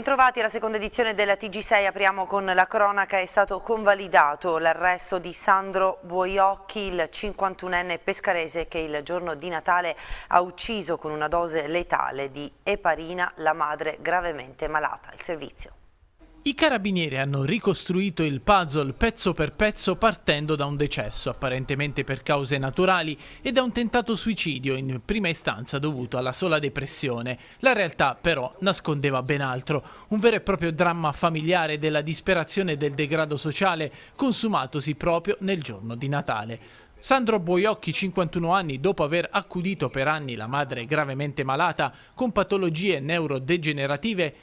Bentrovati alla seconda edizione della TG6, apriamo con la cronaca, è stato convalidato l'arresto di Sandro Buoiocchi, il 51enne pescarese che il giorno di Natale ha ucciso con una dose letale di eparina la madre gravemente malata. Il servizio. I carabinieri hanno ricostruito il puzzle pezzo per pezzo partendo da un decesso, apparentemente per cause naturali, e da un tentato suicidio in prima istanza dovuto alla sola depressione. La realtà però nascondeva ben altro, un vero e proprio dramma familiare della disperazione e del degrado sociale consumatosi proprio nel giorno di Natale. Sandro Boiocchi, 51 anni, dopo aver accudito per anni la madre gravemente malata con patologie neurodegenerative,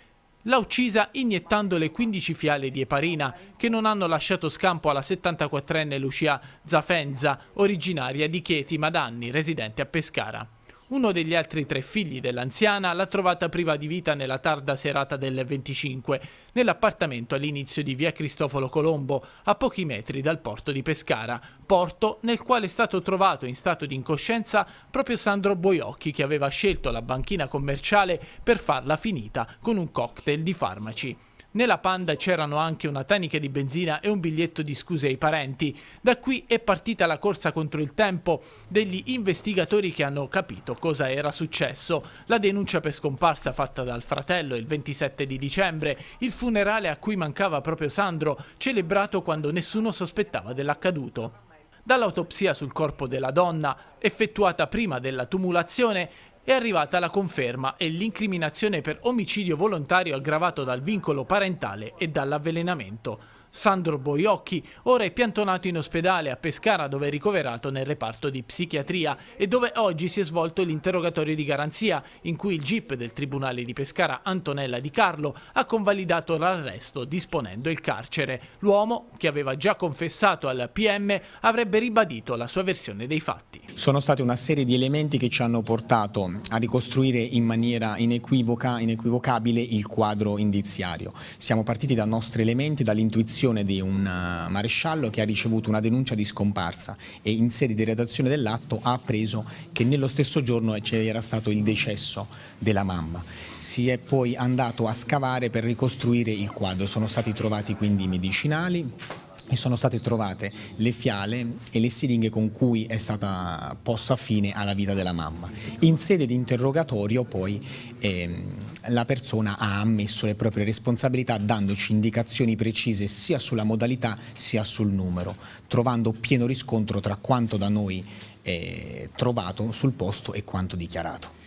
l'ha uccisa iniettando le 15 fiale di eparina, che non hanno lasciato scampo alla 74enne Lucia Zafenza, originaria di Chieti, ma da anni residente a Pescara. Uno degli altri tre figli dell'anziana l'ha trovata priva di vita nella tarda serata del 25, nell'appartamento all'inizio di via Cristoforo Colombo, a pochi metri dal porto di Pescara, porto nel quale è stato trovato in stato di incoscienza proprio Sandro Boiocchi che aveva scelto la banchina commerciale per farla finita con un cocktail di farmaci. Nella Panda c'erano anche una tanica di benzina e un biglietto di scuse ai parenti. Da qui è partita la corsa contro il tempo degli investigatori che hanno capito cosa era successo. La denuncia per scomparsa fatta dal fratello il 27 di dicembre, il funerale a cui mancava proprio Sandro, celebrato quando nessuno sospettava dell'accaduto. Dall'autopsia sul corpo della donna, effettuata prima della tumulazione, è arrivata la conferma e l'incriminazione per omicidio volontario aggravato dal vincolo parentale e dall'avvelenamento. Sandro Boiocchi, ora è piantonato in ospedale a Pescara dove è ricoverato nel reparto di psichiatria e dove oggi si è svolto l'interrogatorio di garanzia in cui il GIP del Tribunale di Pescara Antonella Di Carlo ha convalidato l'arresto disponendo il carcere. L'uomo, che aveva già confessato al PM, avrebbe ribadito la sua versione dei fatti. Sono state una serie di elementi che ci hanno portato a ricostruire in maniera inequivoca, inequivocabile il quadro indiziario. Siamo partiti da nostri elementi, dall'intuizione relazione di un eh, maresciallo che ha ricevuto una denuncia di scomparsa e in sede di redazione dell'atto ha appreso che nello stesso giorno c'era stato il decesso della mamma. Si è poi andato a scavare per ricostruire il quadro, sono stati trovati quindi i medicinali, e sono state trovate le fiale e le siringhe con cui è stata posta fine alla vita della mamma. In sede di interrogatorio poi ehm, la persona ha ammesso le proprie responsabilità dandoci indicazioni precise sia sulla modalità sia sul numero, trovando pieno riscontro tra quanto da noi eh, trovato sul posto e quanto dichiarato.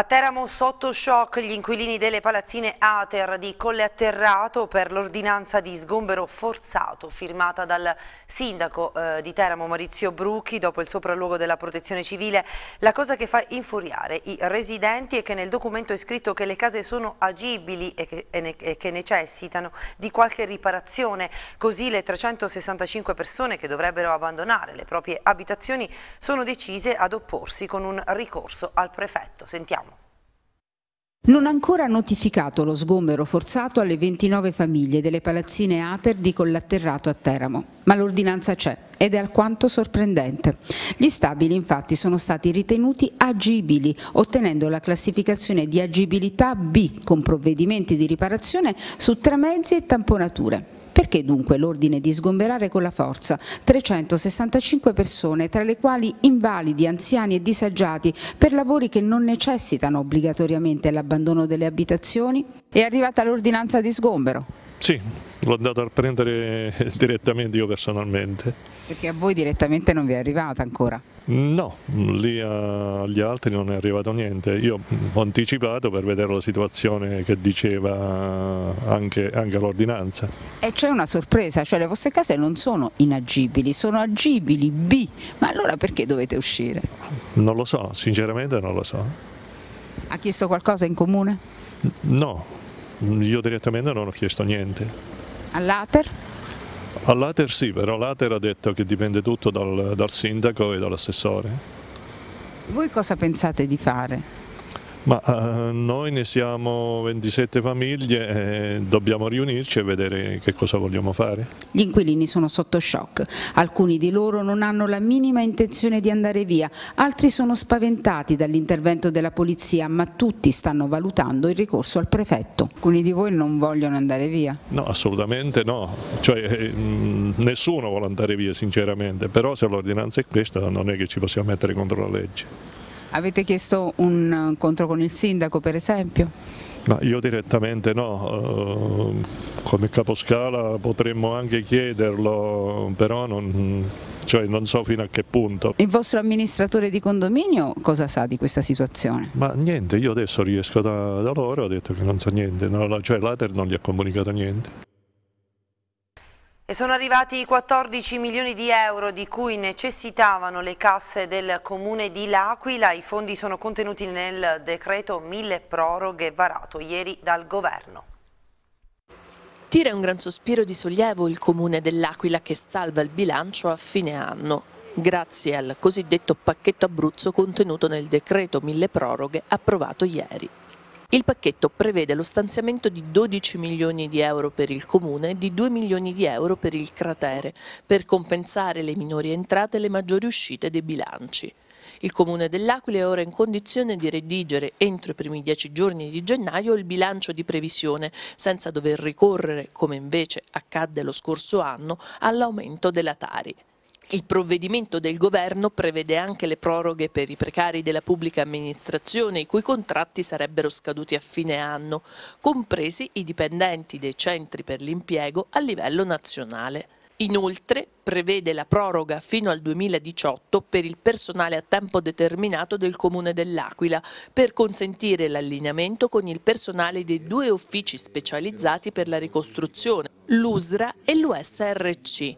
A Teramo sotto shock gli inquilini delle palazzine Ater di Colle Atterrato per l'ordinanza di sgombero forzato firmata dal sindaco eh, di Teramo Maurizio Brucchi dopo il sopralluogo della protezione civile. La cosa che fa infuriare i residenti è che nel documento è scritto che le case sono agibili e che, e ne, e che necessitano di qualche riparazione. Così le 365 persone che dovrebbero abbandonare le proprie abitazioni sono decise ad opporsi con un ricorso al prefetto. Sentiamo. Non ancora notificato lo sgombero forzato alle 29 famiglie delle palazzine Ater di Collatterrato a Teramo, ma l'ordinanza c'è ed è alquanto sorprendente. Gli stabili infatti sono stati ritenuti agibili, ottenendo la classificazione di agibilità B con provvedimenti di riparazione su tramezzi e tamponature. Perché dunque l'ordine di sgomberare con la forza 365 persone, tra le quali invalidi, anziani e disagiati, per lavori che non necessitano obbligatoriamente l'abbandono delle abitazioni? È arrivata l'ordinanza di sgombero? Sì, l'ho andato a prendere direttamente io personalmente. Perché a voi direttamente non vi è arrivata ancora? No, lì agli altri non è arrivato niente. Io ho anticipato per vedere la situazione che diceva anche, anche l'ordinanza. E c'è una sorpresa, cioè le vostre case non sono inagibili, sono agibili B, ma allora perché dovete uscire? Non lo so, sinceramente non lo so. Ha chiesto qualcosa in comune? No, io direttamente non ho chiesto niente. All'Ater? All'Ater sì, però l'Ater ha detto che dipende tutto dal, dal sindaco e dall'assessore. Voi cosa pensate di fare? Ma eh, noi ne siamo 27 famiglie, eh, dobbiamo riunirci e vedere che cosa vogliamo fare. Gli inquilini sono sotto shock, alcuni di loro non hanno la minima intenzione di andare via, altri sono spaventati dall'intervento della polizia, ma tutti stanno valutando il ricorso al prefetto. Alcuni di voi non vogliono andare via? No, assolutamente no, cioè, eh, nessuno vuole andare via sinceramente, però se l'ordinanza è questa non è che ci possiamo mettere contro la legge. Avete chiesto un incontro con il sindaco per esempio? Ma io direttamente no, eh, come caposcala potremmo anche chiederlo, però non, cioè non so fino a che punto. Il vostro amministratore di condominio cosa sa di questa situazione? Ma niente, io adesso riesco da, da loro, ho detto che non sa niente, no, cioè l'Ater non gli ha comunicato niente. E sono arrivati i 14 milioni di euro di cui necessitavano le casse del comune di L'Aquila. I fondi sono contenuti nel decreto mille proroghe varato ieri dal governo. Tira un gran sospiro di sollievo il comune dell'Aquila che salva il bilancio a fine anno grazie al cosiddetto pacchetto Abruzzo contenuto nel decreto mille proroghe approvato ieri. Il pacchetto prevede lo stanziamento di 12 milioni di euro per il Comune e di 2 milioni di euro per il cratere, per compensare le minori entrate e le maggiori uscite dei bilanci. Il Comune dell'Aquila è ora in condizione di redigere entro i primi dieci giorni di gennaio il bilancio di previsione, senza dover ricorrere, come invece accadde lo scorso anno, all'aumento della Tari. Il provvedimento del governo prevede anche le proroghe per i precari della pubblica amministrazione i cui contratti sarebbero scaduti a fine anno, compresi i dipendenti dei centri per l'impiego a livello nazionale. Inoltre prevede la proroga fino al 2018 per il personale a tempo determinato del Comune dell'Aquila per consentire l'allineamento con il personale dei due uffici specializzati per la ricostruzione, l'USRA e l'USRC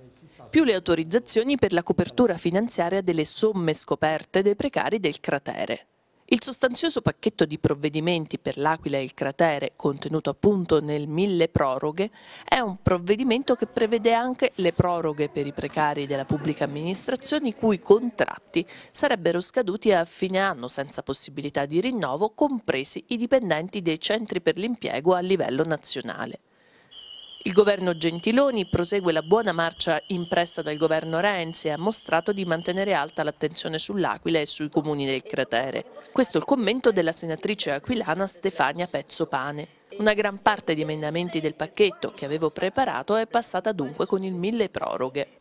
più le autorizzazioni per la copertura finanziaria delle somme scoperte dei precari del cratere. Il sostanzioso pacchetto di provvedimenti per l'Aquila e il cratere, contenuto appunto nel mille proroghe, è un provvedimento che prevede anche le proroghe per i precari della pubblica amministrazione i cui contratti sarebbero scaduti a fine anno senza possibilità di rinnovo, compresi i dipendenti dei centri per l'impiego a livello nazionale. Il governo Gentiloni prosegue la buona marcia impressa dal governo Renzi e ha mostrato di mantenere alta l'attenzione sull'Aquila e sui comuni del cratere. Questo è il commento della senatrice aquilana Stefania Pezzopane. Una gran parte di emendamenti del pacchetto che avevo preparato è passata dunque con il mille proroghe.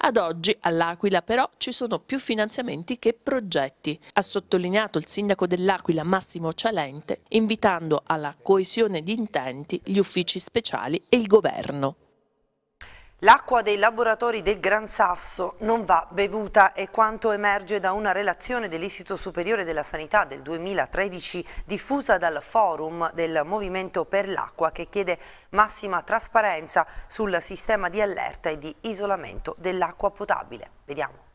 Ad oggi all'Aquila però ci sono più finanziamenti che progetti, ha sottolineato il sindaco dell'Aquila Massimo Cialente, invitando alla coesione di intenti gli uffici speciali e il governo. L'acqua dei laboratori del Gran Sasso non va bevuta è quanto emerge da una relazione dell'Istituto Superiore della Sanità del 2013 diffusa dal forum del Movimento per l'Acqua che chiede massima trasparenza sul sistema di allerta e di isolamento dell'acqua potabile. Vediamo.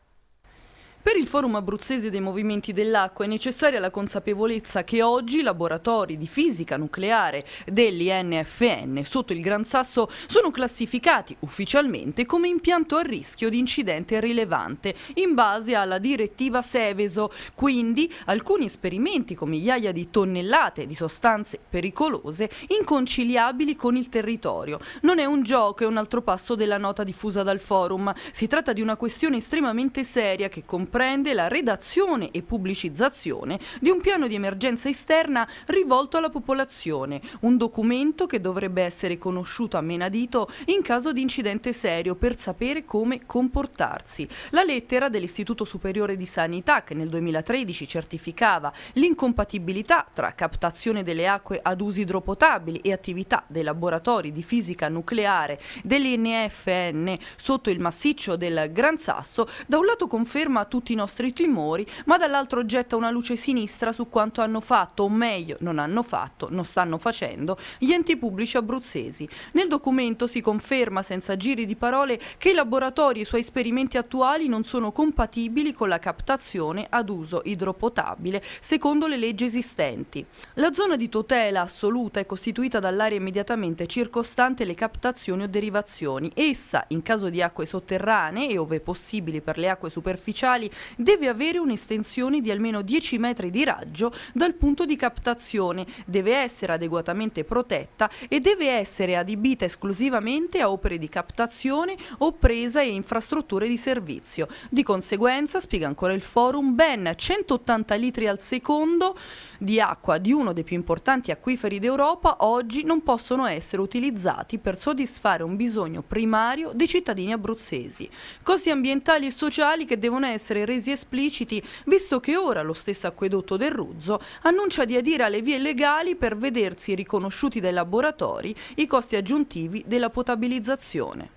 Per il forum abruzzese dei movimenti dell'acqua è necessaria la consapevolezza che oggi i laboratori di fisica nucleare dell'INFN sotto il Gran Sasso sono classificati ufficialmente come impianto a rischio di incidente rilevante in base alla direttiva Seveso. Quindi alcuni esperimenti con migliaia di tonnellate di sostanze pericolose inconciliabili con il territorio. Non è un gioco, è un altro passo della nota diffusa dal forum. Si tratta di una questione estremamente seria che comprende comprende la redazione e pubblicizzazione di un piano di emergenza esterna rivolto alla popolazione, un documento che dovrebbe essere conosciuto a menadito in caso di incidente serio per sapere come comportarsi. La lettera dell'Istituto Superiore di Sanità che nel 2013 certificava l'incompatibilità tra captazione delle acque ad usi idropotabili e attività dei laboratori di fisica nucleare dell'INFN sotto il massiccio del Gran Sasso, da un lato conferma tutto tutti i nostri timori, ma dall'altro getta una luce sinistra su quanto hanno fatto, o meglio non hanno fatto, non stanno facendo, gli enti pubblici abruzzesi. Nel documento si conferma senza giri di parole che i laboratori e i suoi esperimenti attuali non sono compatibili con la captazione ad uso idropotabile secondo le leggi esistenti. La zona di tutela assoluta è costituita dall'area immediatamente circostante le captazioni o derivazioni. Essa, in caso di acque sotterranee e ove possibili per le acque superficiali, deve avere un'estensione di almeno 10 metri di raggio dal punto di captazione, deve essere adeguatamente protetta e deve essere adibita esclusivamente a opere di captazione o presa e infrastrutture di servizio. Di conseguenza, spiega ancora il forum, ben 180 litri al secondo di acqua di uno dei più importanti acquiferi d'Europa oggi non possono essere utilizzati per soddisfare un bisogno primario dei cittadini abruzzesi. Costi ambientali e sociali che devono essere resi espliciti visto che ora lo stesso acquedotto del Ruzzo annuncia di adire alle vie legali per vedersi riconosciuti dai laboratori i costi aggiuntivi della potabilizzazione.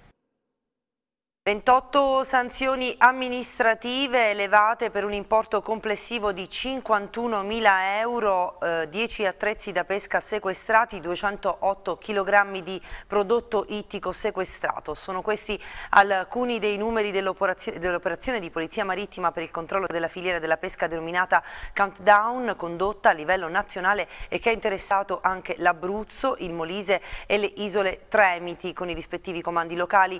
28 sanzioni amministrative elevate per un importo complessivo di 51.000 euro, eh, 10 attrezzi da pesca sequestrati, 208 kg di prodotto ittico sequestrato. Sono questi alcuni dei numeri dell'operazione di Polizia Marittima per il controllo della filiera della pesca denominata Countdown, condotta a livello nazionale e che ha interessato anche l'Abruzzo, il Molise e le isole Tremiti con i rispettivi comandi locali.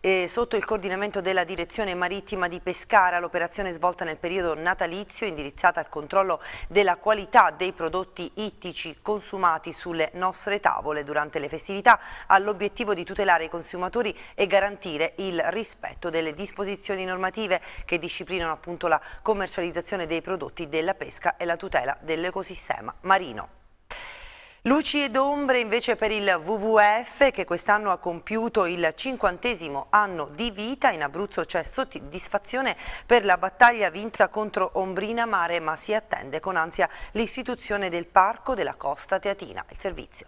Eh, sotto il coordinamento della Direzione Marittima di Pescara, l'operazione svolta nel periodo natalizio indirizzata al controllo della qualità dei prodotti ittici consumati sulle nostre tavole durante le festività ha l'obiettivo di tutelare i consumatori e garantire il rispetto delle disposizioni normative che disciplinano appunto la commercializzazione dei prodotti della pesca e la tutela dell'ecosistema marino. Luci ed ombre invece per il WWF che quest'anno ha compiuto il cinquantesimo anno di vita. In Abruzzo c'è soddisfazione per la battaglia vinta contro Ombrina Mare ma si attende con ansia l'istituzione del Parco della Costa Teatina. Il servizio.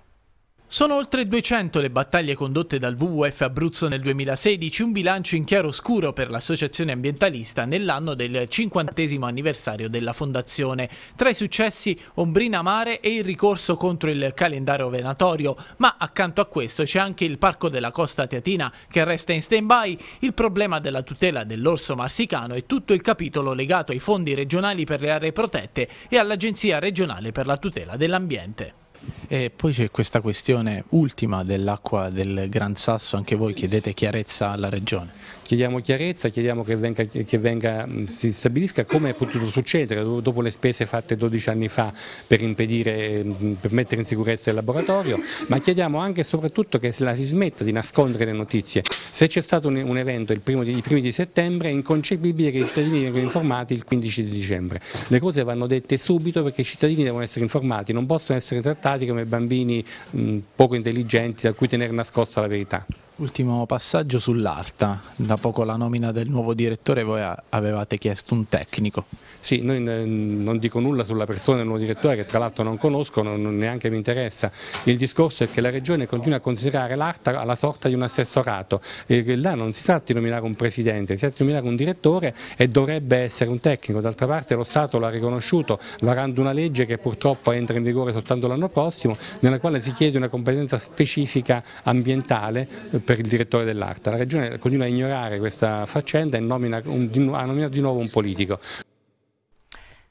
Sono oltre 200 le battaglie condotte dal WWF Abruzzo nel 2016, un bilancio in chiaro scuro per l'associazione ambientalista nell'anno del 50 anniversario della fondazione. Tra i successi Ombrina Mare e il ricorso contro il calendario venatorio, ma accanto a questo c'è anche il Parco della Costa Teatina che resta in stand-by, il problema della tutela dell'orso marsicano e tutto il capitolo legato ai fondi regionali per le aree protette e all'Agenzia regionale per la tutela dell'ambiente. E poi c'è questa questione ultima dell'acqua del Gran Sasso, anche voi chiedete chiarezza alla Regione. Chiediamo chiarezza, chiediamo che, venga, che venga, si stabilisca come è potuto succedere dopo le spese fatte 12 anni fa per, impedire, per mettere in sicurezza il laboratorio, ma chiediamo anche e soprattutto che la si smetta di nascondere le notizie. Se c'è stato un, un evento di, i primi di settembre è inconcepibile che i cittadini vengano informati il 15 di dicembre. Le cose vanno dette subito perché i cittadini devono essere informati, non possono essere trattati come bambini mh, poco intelligenti da cui tenere nascosta la verità. Ultimo passaggio sull'Arta, da poco la nomina del nuovo direttore, voi avevate chiesto un tecnico. Sì, noi non dico nulla sulla persona del nuovo direttore che tra l'altro non conosco, non, neanche mi interessa, il discorso è che la Regione continua a considerare l'Arta alla sorta di un assessorato, e là non si tratta di nominare un presidente, si tratta di nominare un direttore e dovrebbe essere un tecnico, d'altra parte lo Stato l'ha riconosciuto varando una legge che purtroppo entra in vigore soltanto l'anno prossimo, nella quale si chiede una competenza specifica ambientale eh, per per il direttore dell'Arta. La Regione continua a ignorare questa faccenda e nomina un, ha nominato di nuovo un politico.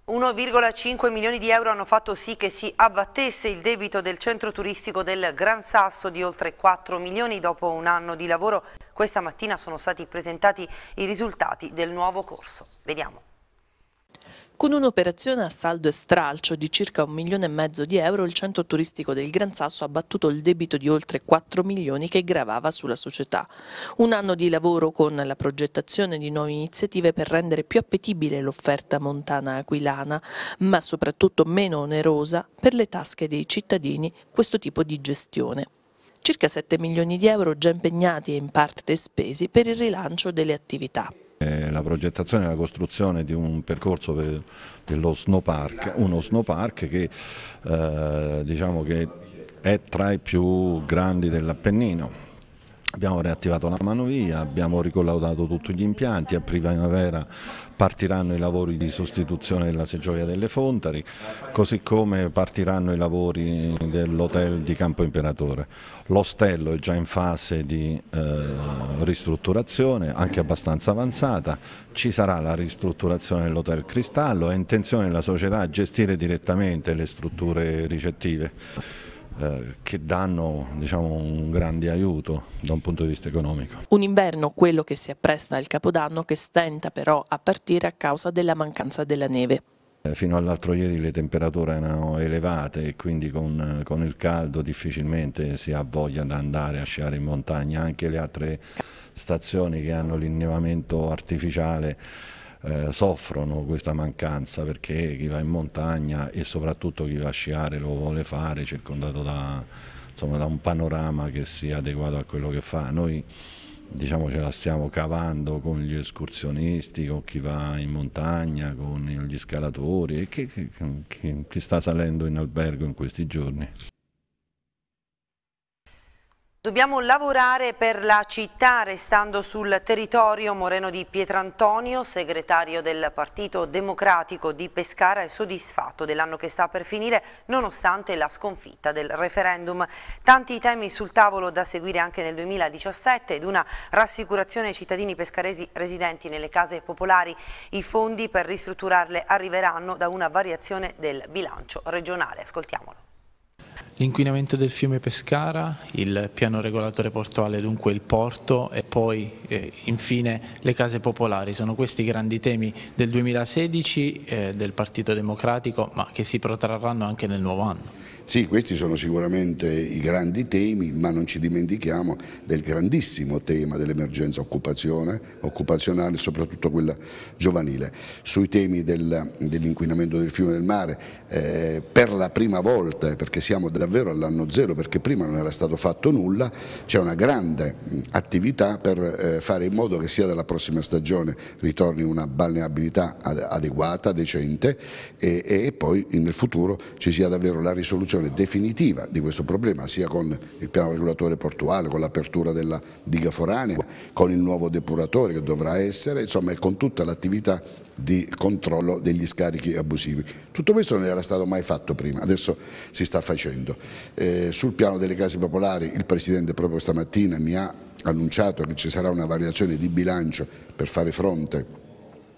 1,5 milioni di euro hanno fatto sì che si abbattesse il debito del centro turistico del Gran Sasso di oltre 4 milioni dopo un anno di lavoro. Questa mattina sono stati presentati i risultati del nuovo corso. Vediamo. Con un'operazione a saldo e stralcio di circa un milione e mezzo di euro, il centro turistico del Gran Sasso ha battuto il debito di oltre 4 milioni che gravava sulla società. Un anno di lavoro con la progettazione di nuove iniziative per rendere più appetibile l'offerta montana aquilana, ma soprattutto meno onerosa per le tasche dei cittadini questo tipo di gestione circa 7 milioni di euro già impegnati e in parte spesi per il rilancio delle attività. Eh, la progettazione e la costruzione di un percorso per, dello park, uno snowpark che, eh, diciamo che è tra i più grandi dell'Appennino. Abbiamo riattivato la manovia, abbiamo ricollaudato tutti gli impianti, a primavera partiranno i lavori di sostituzione della seggioia delle Fontari, così come partiranno i lavori dell'hotel di Campo Imperatore. L'ostello è già in fase di eh, ristrutturazione, anche abbastanza avanzata, ci sarà la ristrutturazione dell'hotel Cristallo, è intenzione della società gestire direttamente le strutture ricettive. Eh, che danno diciamo, un grande aiuto da un punto di vista economico. Un inverno, quello che si appresta al Capodanno, che stenta però a partire a causa della mancanza della neve. Eh, fino all'altro ieri le temperature erano elevate e quindi con, con, il caldo difficilmente si ha voglia di andare a sciare in montagna, anche le altre stazioni che hanno l'innevamento artificiale eh, soffrono questa mancanza perché chi va in montagna e soprattutto chi va a sciare lo vuole fare circondato da, insomma, da un panorama che sia adeguato a quello che fa. Noi diciamo, ce la stiamo cavando con gli escursionisti, con chi va in montagna, con gli scalatori e chi, chi, chi sta salendo in albergo in questi giorni. Dobbiamo lavorare per la città restando sul territorio Moreno di Pietrantonio, segretario del Partito Democratico di Pescara, è soddisfatto dell'anno che sta per finire nonostante la sconfitta del referendum. Tanti temi sul tavolo da seguire anche nel 2017 ed una rassicurazione ai cittadini pescaresi residenti nelle case popolari. I fondi per ristrutturarle arriveranno da una variazione del bilancio regionale. Ascoltiamolo. L'inquinamento del fiume Pescara, il piano regolatore portuale, dunque il porto e poi eh, infine le case popolari. Sono questi i grandi temi del 2016 eh, del Partito Democratico ma che si protrarranno anche nel nuovo anno. Sì, questi sono sicuramente i grandi temi, ma non ci dimentichiamo del grandissimo tema dell'emergenza occupazionale, soprattutto quella giovanile. Sui temi del, dell'inquinamento del fiume del mare, eh, per la prima volta, eh, perché siamo davvero all'anno zero, perché prima non era stato fatto nulla, c'è una grande attività per eh, fare in modo che sia dalla prossima stagione ritorni una balneabilità adeguata, decente e, e poi nel futuro ci sia davvero la risoluzione soluzione definitiva di questo problema sia con il piano regolatore portuale, con l'apertura della diga foranea, con il nuovo depuratore che dovrà essere, insomma e con tutta l'attività di controllo degli scarichi abusivi. Tutto questo non era stato mai fatto prima, adesso si sta facendo. Eh, sul piano delle case popolari il Presidente proprio stamattina mi ha annunciato che ci sarà una variazione di bilancio per fare fronte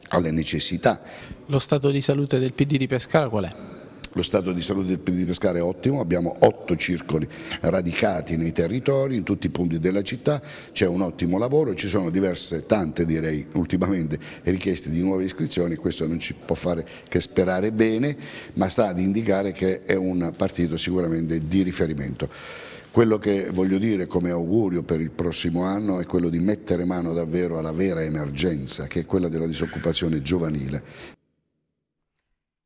alle necessità. Lo stato di salute del PD di Pescara qual è? lo stato di salute del PD Pescara è ottimo, abbiamo otto circoli radicati nei territori, in tutti i punti della città, c'è un ottimo lavoro, ci sono diverse, tante direi ultimamente, richieste di nuove iscrizioni, questo non ci può fare che sperare bene, ma sta ad indicare che è un partito sicuramente di riferimento. Quello che voglio dire come augurio per il prossimo anno è quello di mettere mano davvero alla vera emergenza che è quella della disoccupazione giovanile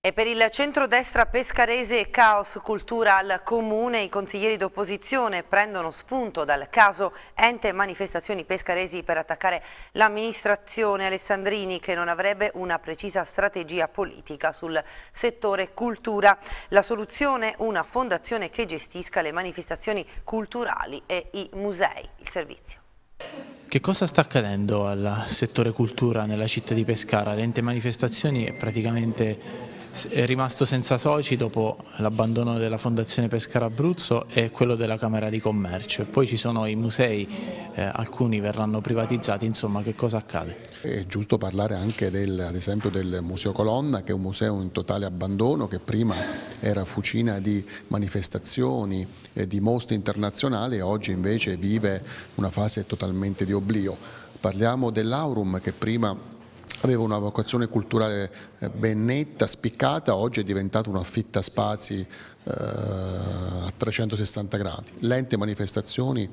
e per il centrodestra pescarese caos cultura al comune, i consiglieri d'opposizione prendono spunto dal caso ente manifestazioni pescaresi per attaccare l'amministrazione Alessandrini che non avrebbe una precisa strategia politica sul settore cultura. La soluzione una fondazione che gestisca le manifestazioni culturali e i musei. Il servizio. Che cosa sta accadendo al settore cultura nella città di Pescara? L'ente manifestazioni è praticamente è rimasto senza soci dopo l'abbandono della Fondazione Pescara Abruzzo e quello della Camera di Commercio. poi ci sono i musei, eh, alcuni verranno privatizzati, insomma che cosa accade? È giusto parlare anche del, ad esempio del Museo Colonna, che è un museo in totale abbandono, che prima era fucina di manifestazioni e di mostre internazionali e oggi invece vive una fase totalmente di oblio. Parliamo dell'Aurum che prima aveva una vocazione culturale eh, ben netta, spiccata, oggi è diventata una fitta spazi eh, a 360 gradi, lente manifestazioni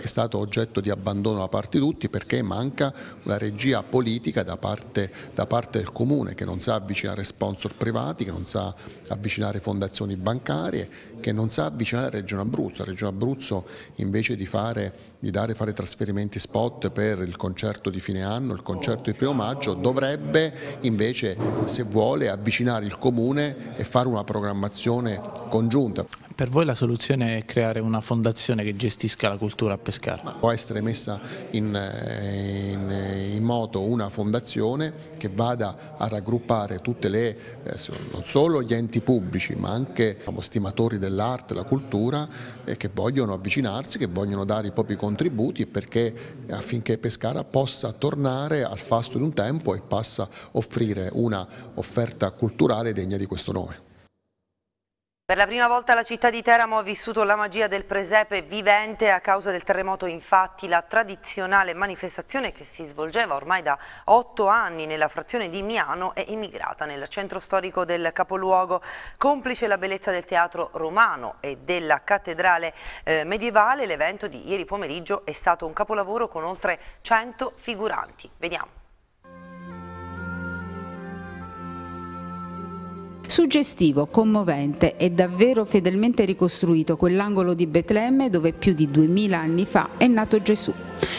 è stato oggetto di abbandono da parte di tutti perché manca una regia politica da parte, da parte, del Comune che non sa avvicinare sponsor privati, che non sa avvicinare fondazioni bancarie, che non sa avvicinare Regione Abruzzo. La Regione Abruzzo invece di, fare, di dare, fare trasferimenti spot per il concerto di fine anno, il concerto di primo maggio, dovrebbe invece se vuole avvicinare il Comune e fare una programmazione congiunta. Per voi la soluzione è creare una fondazione che gestisca la cultura a Pescara? può essere messa in, eh, in, eh, in, moto una fondazione che vada a raggruppare tutte le, eh, non solo gli enti pubblici ma anche diciamo, stimatori dell'arte, della cultura che vogliono avvicinarsi, che vogliono dare i propri contributi perché, affinché Pescara possa tornare al fasto di un tempo e possa offrire una offerta culturale degna di questo nome. Per la prima volta la città di Teramo ha vissuto la magia del presepe vivente a causa del terremoto, infatti la tradizionale manifestazione che si svolgeva ormai da otto anni nella frazione di Miano è emigrata nel centro storico del capoluogo, complice la bellezza del teatro romano e della cattedrale eh, medievale, l'evento di ieri pomeriggio è stato un capolavoro con oltre 100 figuranti. Vediamo. Suggestivo, commovente e davvero fedelmente ricostruito quell'angolo di Betlemme dove più di duemila anni fa è nato Gesù.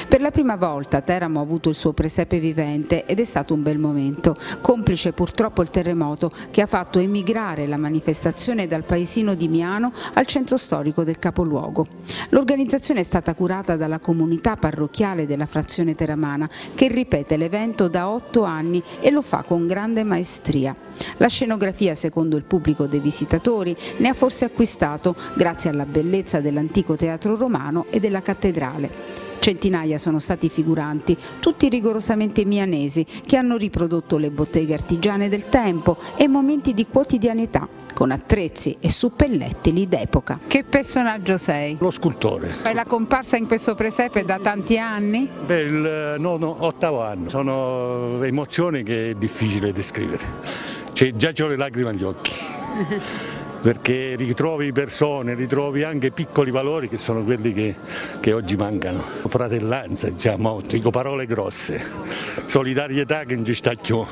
Per la prima volta Teramo ha avuto il suo presepe vivente ed è stato un bel momento, complice purtroppo il terremoto che ha fatto emigrare la manifestazione dal paesino di Miano al centro storico del capoluogo. L'organizzazione è stata curata dalla comunità parrocchiale della frazione teramana che ripete l'evento da otto anni e lo fa con grande maestria. La scenografia secondo il pubblico dei visitatori, ne ha forse acquistato grazie alla bellezza dell'antico teatro romano e della cattedrale. Centinaia sono stati figuranti, tutti rigorosamente mianesi, che hanno riprodotto le botteghe artigiane del tempo e momenti di quotidianità, con attrezzi e suppellettili d'epoca. Che personaggio sei? Lo scultore. Fai la comparsa in questo presepe da tanti anni? Beh, il eh, nono, ottavo anno. Sono emozioni che è difficile descrivere cioè, già ho le lacrime agli occhi, perché ritrovi persone, ritrovi anche piccoli valori che sono quelli che, che oggi mancano. Fratellanza, diciamo, dico parole grosse, solidarietà che non ci sta più,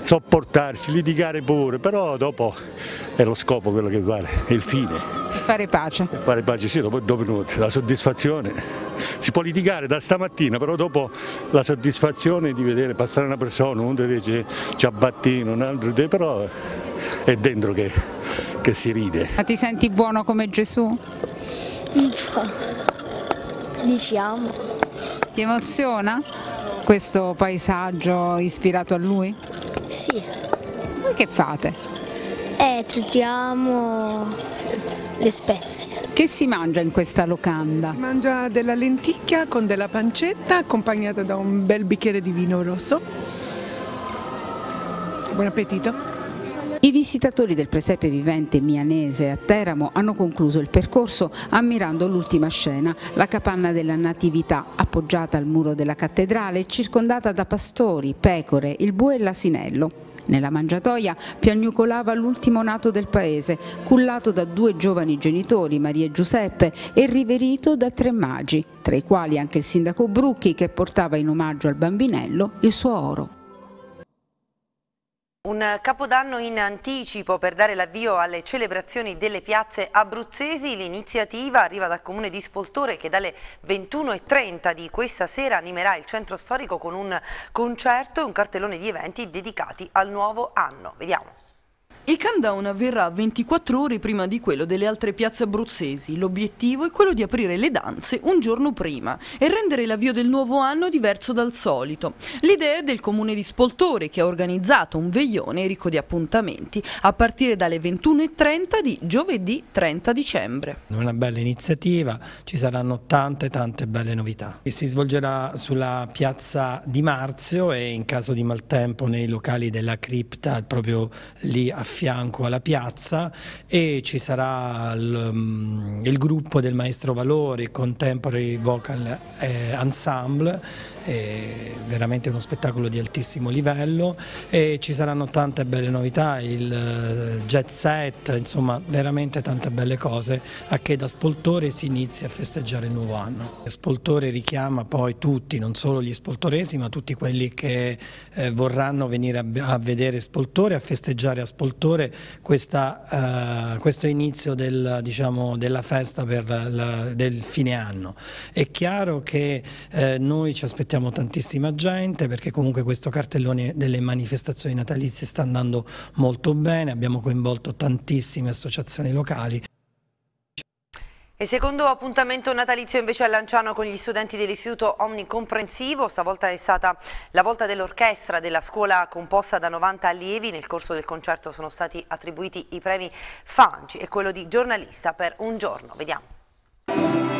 sopportarsi, litigare pure, però dopo è lo scopo quello che vale, è il fine fare pace. Per fare pace, sì, dopo due minuti, la soddisfazione. Si può litigare da stamattina, però dopo la soddisfazione di vedere passare una persona, uno dice ci abbattino, un altro dice però è dentro che, che si ride. Ma ti senti buono come Gesù? Un po', diciamo. Ti emoziona questo paesaggio ispirato a lui? Sì. E che fate? Eh, tritiamo le spezie. Che si mangia in questa locanda? Si mangia della lenticchia con della pancetta accompagnata da un bel bicchiere di vino rosso. Buon appetito! I visitatori del presepe vivente mianese a Teramo hanno concluso il percorso ammirando l'ultima scena, la capanna della Natività appoggiata al muro della cattedrale e circondata da pastori, pecore, il bue e l'asinello. Nella mangiatoia piagnucolava l'ultimo nato del paese, cullato da due giovani genitori, Maria e Giuseppe, e riverito da tre magi, tra i quali anche il sindaco Brucchi che portava in omaggio al bambinello il suo oro. Un capodanno in anticipo per dare l'avvio alle celebrazioni delle piazze abruzzesi. L'iniziativa arriva dal comune di Spoltore che dalle 21.30 di questa sera animerà il centro storico con un concerto e un cartellone di eventi dedicati al nuovo anno. Vediamo. Il countdown avverrà 24 ore prima di quello delle altre piazze abruzzesi. L'obiettivo è quello di aprire le danze un giorno prima e rendere l'avvio del nuovo anno diverso dal solito. L'idea è del comune di Spoltore che ha organizzato un veglione ricco di appuntamenti a partire dalle 21.30 di giovedì 30 dicembre. Una bella iniziativa, ci saranno tante tante belle novità. Si svolgerà sulla piazza di Marzio e in caso di maltempo nei locali della cripta proprio lì a fianco alla piazza e ci sarà il, mm, il gruppo del maestro Valori, Contemporary Vocal eh, Ensemble è veramente uno spettacolo di altissimo livello e ci saranno tante belle novità, il eh, jet set, insomma veramente tante belle cose a che da Spoltore si inizia a festeggiare il nuovo anno. Spoltore richiama poi tutti, non solo gli spoltoresi ma tutti quelli che eh, vorranno venire a, vedere Spoltore, a festeggiare a Spoltore questa, uh, questo inizio del, diciamo, della festa la, del fine anno. È chiaro che uh, noi ci aspettiamo aspettiamo tantissima gente perché comunque questo cartellone delle manifestazioni natalizie sta andando molto bene, abbiamo coinvolto tantissime associazioni locali. E secondo appuntamento natalizio invece a Lanciano con gli studenti dell'istituto omnicomprensivo, stavolta è stata la volta dell'orchestra della scuola composta da 90 allievi, nel corso del concerto sono stati attribuiti i premi Fanci e quello di giornalista per un giorno, vediamo.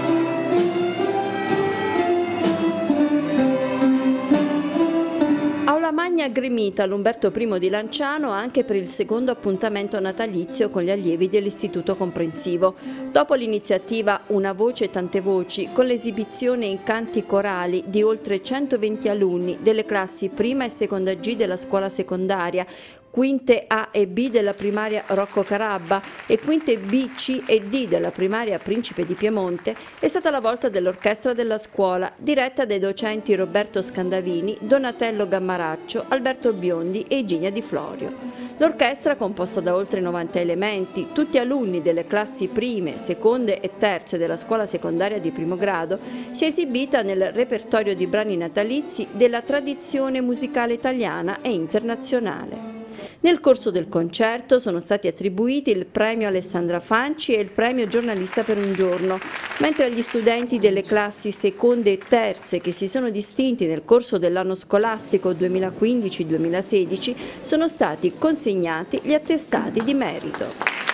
Romagna aggremita all'Umberto I di Lanciano anche per il secondo appuntamento natalizio con gli allievi dell'Istituto Comprensivo. Dopo l'iniziativa Una voce e tante voci, con l'esibizione in canti corali di oltre 120 alunni delle classi prima e seconda G della scuola secondaria, quinte A e B della primaria Rocco Carabba e quinte B, C e D della primaria Principe di Piemonte, è stata la volta dell'orchestra della scuola, diretta dai docenti Roberto Scandavini, Donatello Gammaraccio, Alberto Biondi e Eginia Di Florio. L'orchestra, composta da oltre 90 elementi, tutti alunni delle classi prime, seconde e terze della scuola secondaria di primo grado, si è esibita nel repertorio di brani natalizi della tradizione musicale italiana e internazionale. Nel corso del concerto sono stati attribuiti il premio Alessandra Fanci e il premio giornalista per un giorno, mentre agli studenti delle classi seconde e terze che si sono distinti nel corso dell'anno scolastico 2015-2016 sono stati consegnati gli attestati di merito.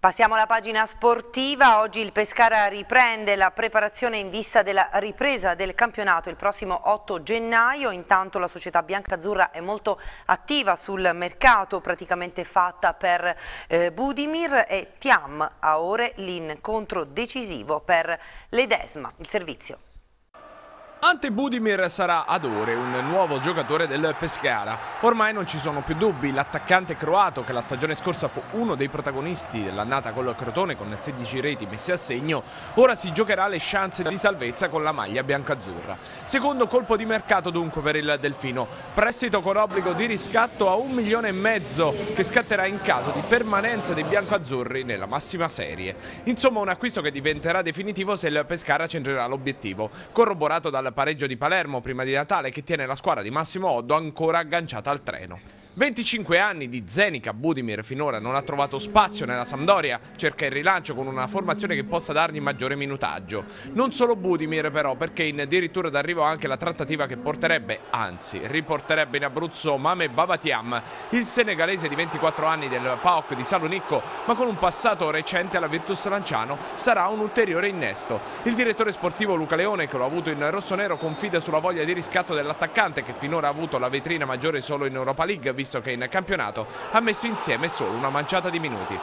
Passiamo alla pagina sportiva, oggi il Pescara riprende la preparazione in vista della ripresa del campionato il prossimo 8 gennaio, intanto la società biancazzurra è molto attiva sul mercato praticamente fatta per eh, Budimir e Tiam, a ore l'incontro decisivo per l'Edesma, il servizio. Ante Budimir sarà ad ore un nuovo giocatore del Pescara. Ormai non ci sono più dubbi, l'attaccante croato che la stagione scorsa fu uno dei protagonisti dell'annata col Crotone con 16 reti messe a segno, ora si giocherà le chance di salvezza con la maglia biancazzurra. Secondo colpo di mercato dunque per il Delfino, prestito con obbligo di riscatto a un milione e mezzo che scatterà in caso di permanenza dei biancazzurri nella massima serie. Insomma un acquisto che diventerà definitivo se il Pescara centrerà l'obiettivo, corroborato dalla pareggio di Palermo prima di Natale che tiene la squadra di Massimo Oddo ancora agganciata al treno. 25 anni di Zenica Budimir finora non ha trovato spazio nella Sampdoria, cerca il rilancio con una formazione che possa dargli maggiore minutaggio. Non solo Budimir però, perché in addirittura d'arrivo anche la trattativa che porterebbe, anzi riporterebbe in Abruzzo Mame Babatiam, il senegalese di 24 anni del PAOK di Salonicco, ma con un passato recente alla Virtus Lanciano, sarà un ulteriore innesto. Il direttore sportivo Luca Leone, che lo ha avuto in rossonero, confida sulla voglia di riscatto dell'attaccante che finora ha avuto la vetrina maggiore solo in Europa League visto che in campionato ha messo insieme solo una manciata di minuti.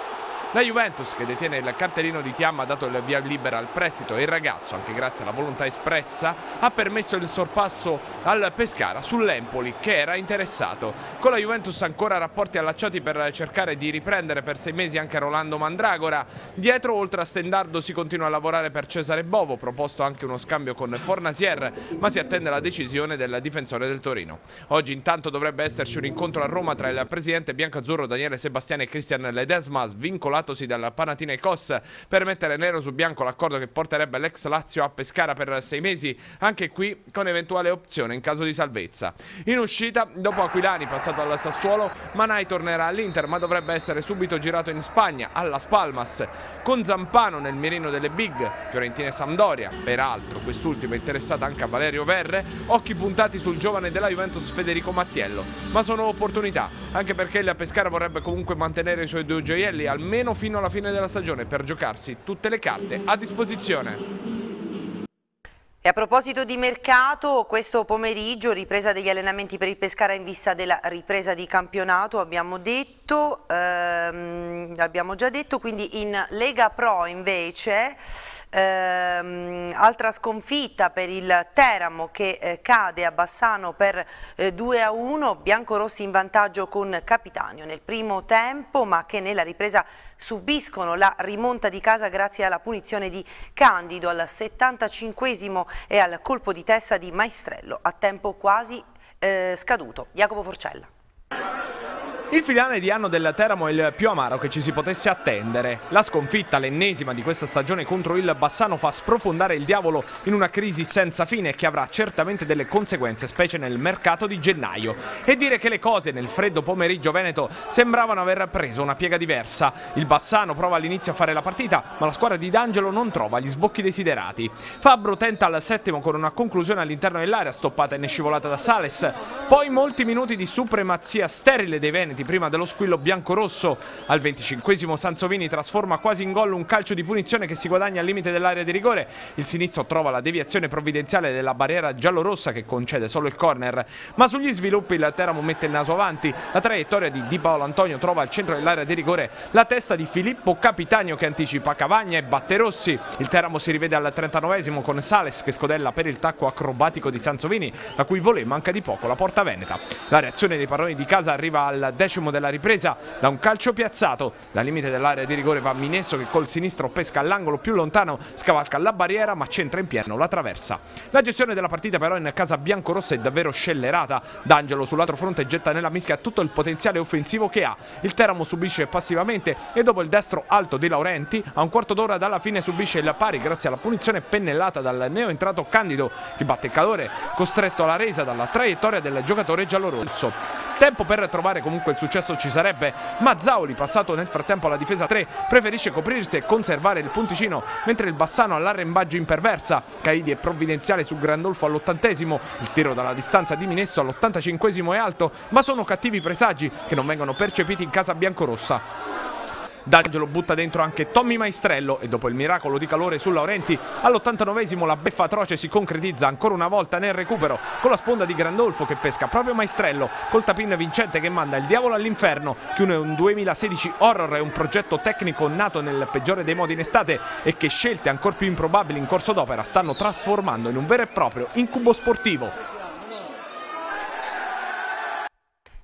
La Juventus che detiene il cartellino di Tiam ha dato il via libera al prestito e il ragazzo, anche grazie alla volontà espressa, ha permesso il sorpasso al Pescara sull'Empoli che era interessato. Con la Juventus ancora rapporti allacciati per cercare di riprendere per sei mesi anche Rolando Mandragora. Dietro oltre a Stendardo si continua a lavorare per Cesare Bovo, proposto anche uno scambio con Fornasier, ma si attende la decisione del difensore del Torino. Oggi intanto dovrebbe esserci un incontro a Roma tra il presidente biancazzurro Daniele Sebastiani e Cristian Ledesma, svincolato regolatosi dalla Panathinaikos per mettere nero su bianco l'accordo che porterebbe l'ex Lazio a Pescara per sei mesi, anche qui con eventuale opzione in caso di salvezza. In uscita, dopo Aquilani passato al Sassuolo, Manai tornerà all'Inter ma dovrebbe essere subito girato in Spagna, alla Spalmas, con Zampano nel mirino delle Big, Fiorentina e Sampdoria, peraltro quest'ultima interessata anche a Valerio Verre, occhi puntati sul giovane della Juventus Federico Mattiello, ma sono opportunità anche perché la Pescara vorrebbe comunque mantenere i suoi due gioielli almeno fino alla fine della stagione per giocarsi tutte le carte a disposizione. E a proposito di mercato, questo pomeriggio ripresa degli allenamenti per il Pescara in vista della ripresa di campionato, abbiamo detto, ehm, abbiamo già detto, quindi in Lega Pro invece ehm, altra sconfitta per il Teramo che eh, cade a Bassano per eh, 2 a 1, Biancorossi in vantaggio con Capitanio nel primo tempo ma che nella ripresa subiscono la rimonta di casa grazie alla punizione di Candido al 75 e al colpo di testa di Maestrello a tempo quasi eh, scaduto. Jacopo Forcella. Il finale di anno della Teramo è il più amaro che ci si potesse attendere. La sconfitta, l'ennesima di questa stagione contro il Bassano, fa sprofondare il diavolo in una crisi senza fine che avrà certamente delle conseguenze, specie nel mercato di gennaio. E dire che le cose nel freddo pomeriggio veneto sembravano aver preso una piega diversa. Il Bassano prova all'inizio a fare la partita, ma la squadra di D'Angelo non trova gli sbocchi desiderati. Fabbro tenta al settimo con una conclusione all'interno dell'area, stoppata e ne scivolata da Sales. Poi molti minuti di supremazia sterile dei veneti secondi prima dello squillo bianco-rosso al 25 Sansovini trasforma quasi in gol un calcio di punizione che si guadagna al limite dell'area di rigore il sinistro trova la deviazione provvidenziale della barriera giallorossa che concede solo il corner ma sugli sviluppi il Teramo mette il naso avanti la traiettoria di Di Paolo Antonio trova al centro dell'area di rigore la testa di Filippo Capitanio che anticipa Cavagna e Batterossi il Teramo si rivede al 39 con Sales che scodella per il tacco acrobatico di Sansovini la cui volée manca di poco la porta veneta la reazione dei parroni di casa arriva al decimo decimo della ripresa da un calcio piazzato dal limite dell'area di rigore va Minesso che col sinistro pesca all'angolo più lontano scavalca la barriera ma centra in pieno la traversa la gestione della partita però in casa biancorossa è davvero scellerata D'Angelo sull'altro fronte getta nella mischia tutto il potenziale offensivo che ha il Teramo subisce passivamente e dopo il destro alto di Laurenti a un quarto d'ora dalla fine subisce il pari grazie alla punizione pennellata dal neoentrato Candido che batte il calore costretto alla resa dalla traiettoria del giocatore giallorosso Tempo per trovare comunque il successo ci sarebbe, ma Zauli, passato nel frattempo alla difesa 3, preferisce coprirsi e conservare il punticino, mentre il Bassano all'arrembaggio imperversa. Caidi è provvidenziale su Grandolfo all'ottantesimo, il tiro dalla distanza di Minesso all'ottantacinquesimo è alto, ma sono cattivi presagi che non vengono percepiti in casa biancorossa. D'Angelo butta dentro anche Tommy Maestrello e dopo il miracolo di calore su Laurenti all'89esimo la beffa atroce si concretizza ancora una volta nel recupero con la sponda di Grandolfo che pesca proprio Maestrello col tapin vincente che manda il diavolo all'inferno chiude un 2016 horror è un progetto tecnico nato nel peggiore dei modi in estate e che scelte ancora più improbabili in corso d'opera stanno trasformando in un vero e proprio incubo sportivo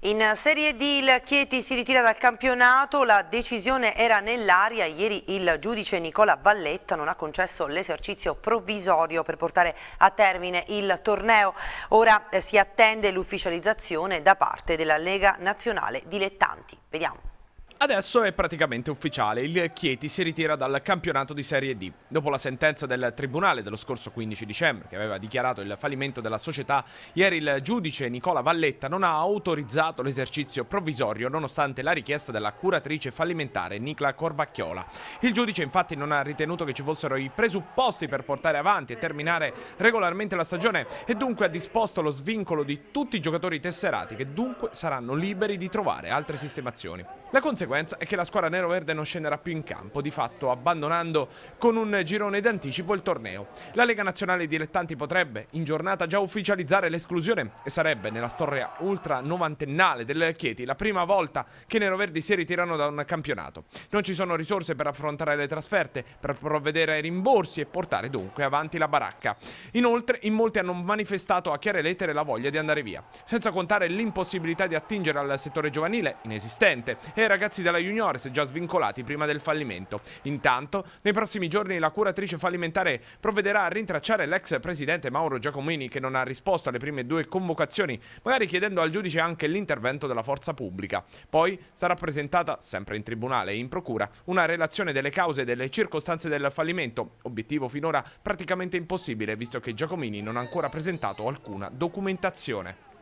In Serie D il Chieti si ritira dal campionato, la decisione era nell'aria, ieri il giudice Nicola Valletta non ha concesso l'esercizio provvisorio per portare a termine il torneo, ora eh, si attende l'ufficializzazione da parte della Lega Nazionale Dilettanti. Vediamo. Adesso è praticamente ufficiale, il Chieti si ritira dal campionato di Serie D. Dopo la sentenza del Tribunale dello scorso 15 dicembre, che aveva dichiarato il fallimento della società, ieri il giudice Nicola Valletta non ha autorizzato l'esercizio provvisorio nonostante la richiesta della curatrice fallimentare Nicola Corvacchiola. Il giudice infatti non ha ritenuto che ci fossero i presupposti per portare avanti e terminare regolarmente la stagione e dunque ha disposto lo svincolo di tutti i giocatori tesserati che dunque saranno liberi di trovare altre sistemazioni. La conseguenza conseguenza è che la squadra nero-verde non scenderà più in campo, di fatto abbandonando con un girone d'anticipo il torneo. La Lega Nazionale Dilettanti potrebbe in giornata già ufficializzare l'esclusione e sarebbe nella storia ultra novantennale del Chieti la prima volta che i neroverdi si ritirano da un campionato. Non ci sono risorse per affrontare le trasferte, per provvedere ai rimborsi e portare dunque avanti la baracca. Inoltre in molti hanno manifestato a chiare lettere la voglia di andare via, senza contare l'impossibilità di attingere al settore giovanile, inesistente, e ai ragazzi ragazzi della Juniores già svincolati prima del fallimento. Intanto, nei prossimi giorni la curatrice fallimentare provvederà a rintracciare l'ex presidente Mauro Giacomini che non ha risposto alle prime due convocazioni, magari chiedendo al giudice anche l'intervento della forza pubblica. Poi sarà presentata, sempre in tribunale e in procura, una relazione delle cause e delle circostanze del fallimento, obiettivo finora praticamente impossibile visto che Giacomini non ha ancora presentato alcuna documentazione.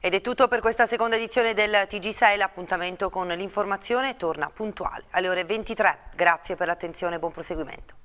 Ed è tutto per questa seconda edizione del TG6, l'appuntamento con l'informazione torna puntuale alle ore 23. Grazie per l'attenzione e buon proseguimento.